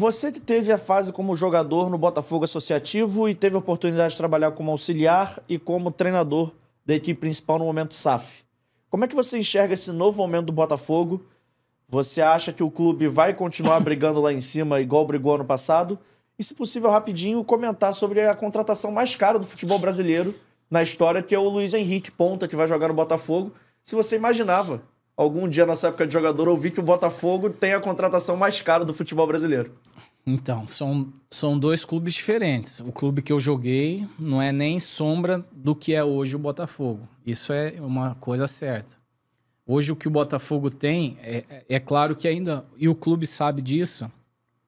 Você que teve a fase como jogador no Botafogo Associativo e teve a oportunidade de trabalhar como auxiliar e como treinador da equipe principal no momento SAF. Como é que você enxerga esse novo momento do Botafogo? Você acha que o clube vai continuar brigando lá em cima igual brigou ano passado? E, se possível, rapidinho, comentar sobre a contratação mais cara do futebol brasileiro na história, que é o Luiz Henrique Ponta, que vai jogar no Botafogo. Se você imaginava algum dia, nossa época de jogador, ouvir que o Botafogo tem a contratação mais cara do futebol brasileiro. Então, são, são dois clubes diferentes. O clube que eu joguei não é nem sombra do que é hoje o Botafogo. Isso é uma coisa certa. Hoje o que o Botafogo tem, é, é, é claro que ainda, e o clube sabe disso,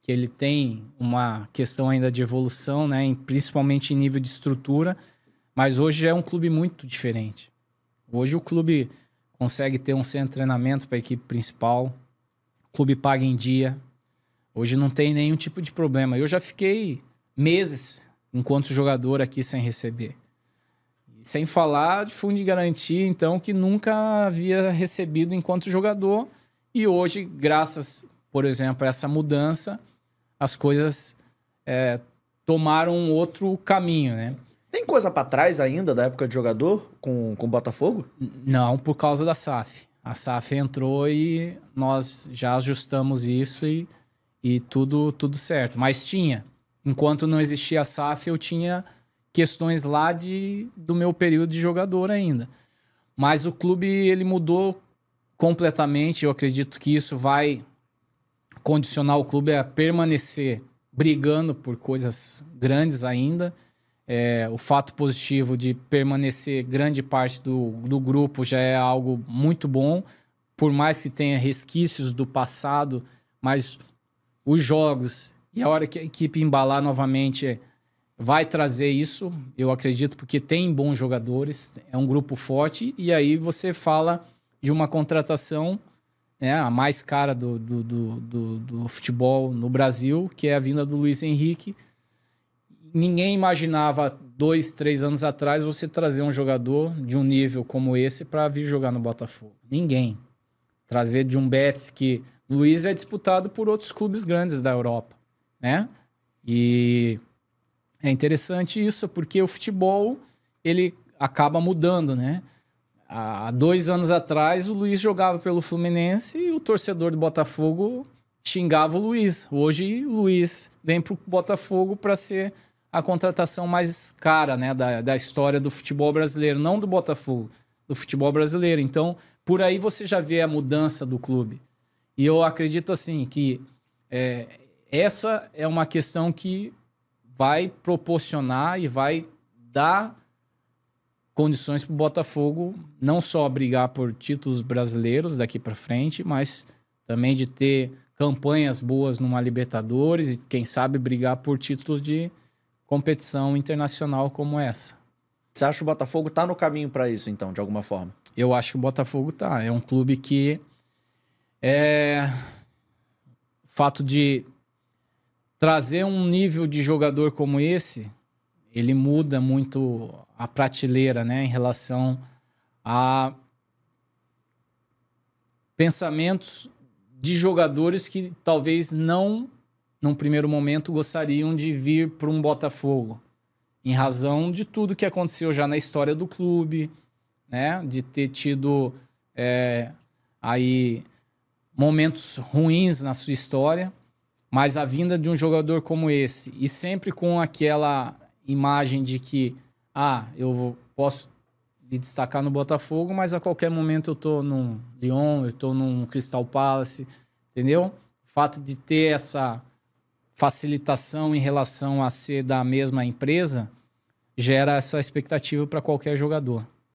que ele tem uma questão ainda de evolução, né, principalmente em nível de estrutura, mas hoje é um clube muito diferente. Hoje o clube consegue ter um centro de treinamento para a equipe principal, clube paga em dia. Hoje não tem nenhum tipo de problema. Eu já fiquei meses enquanto jogador aqui sem receber. Sem falar de fundo de garantia, então, que nunca havia recebido enquanto jogador. E hoje, graças, por exemplo, a essa mudança, as coisas é, tomaram um outro caminho, né? Tem coisa para trás ainda da época de jogador com o Botafogo? Não, por causa da SAF. A SAF entrou e nós já ajustamos isso e, e tudo, tudo certo. Mas tinha. Enquanto não existia a SAF, eu tinha questões lá de, do meu período de jogador ainda. Mas o clube ele mudou completamente. Eu acredito que isso vai condicionar o clube a permanecer brigando por coisas grandes ainda. É, o fato positivo de permanecer grande parte do, do grupo já é algo muito bom, por mais que tenha resquícios do passado, mas os jogos e a hora que a equipe embalar novamente vai trazer isso, eu acredito, porque tem bons jogadores, é um grupo forte, e aí você fala de uma contratação né, a mais cara do, do, do, do, do futebol no Brasil, que é a vinda do Luiz Henrique ninguém imaginava dois, três anos atrás você trazer um jogador de um nível como esse para vir jogar no Botafogo. Ninguém. Trazer de um Betis que Luiz é disputado por outros clubes grandes da Europa, né? E é interessante isso porque o futebol ele acaba mudando, né? Há dois anos atrás o Luiz jogava pelo Fluminense e o torcedor do Botafogo xingava o Luiz. Hoje o Luiz vem para o Botafogo para ser a contratação mais cara né, da, da história do futebol brasileiro, não do Botafogo, do futebol brasileiro. Então, por aí você já vê a mudança do clube. E eu acredito assim que é, essa é uma questão que vai proporcionar e vai dar condições para o Botafogo não só brigar por títulos brasileiros daqui para frente, mas também de ter campanhas boas numa Libertadores e quem sabe brigar por títulos de, competição internacional como essa. Você acha que o Botafogo está no caminho para isso, então, de alguma forma? Eu acho que o Botafogo está. É um clube que. É... Fato de trazer um nível de jogador como esse, ele muda muito a prateleira, né, em relação a pensamentos de jogadores que talvez não num primeiro momento, gostariam de vir para um Botafogo, em razão de tudo que aconteceu já na história do clube, né? De ter tido é, aí momentos ruins na sua história, mas a vinda de um jogador como esse e sempre com aquela imagem de que ah, eu posso me destacar no Botafogo, mas a qualquer momento eu tô num Lyon, eu tô num Crystal Palace, entendeu? O fato de ter essa facilitação em relação a ser da mesma empresa gera essa expectativa para qualquer jogador.